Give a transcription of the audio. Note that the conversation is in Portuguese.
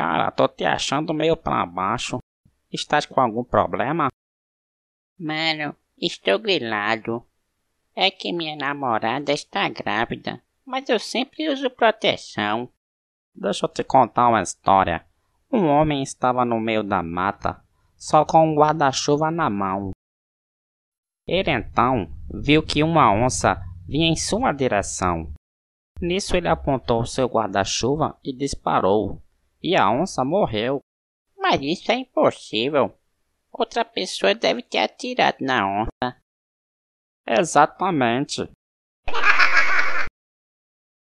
Cara, tô te achando meio pra baixo. Estás com algum problema? Mano, estou grilado. É que minha namorada está grávida, mas eu sempre uso proteção. Deixa eu te contar uma história. Um homem estava no meio da mata, só com um guarda-chuva na mão. Ele então viu que uma onça vinha em sua direção. Nisso ele apontou seu guarda-chuva e disparou e a onça morreu. Mas isso é impossível. Outra pessoa deve ter atirado na onça. Exatamente.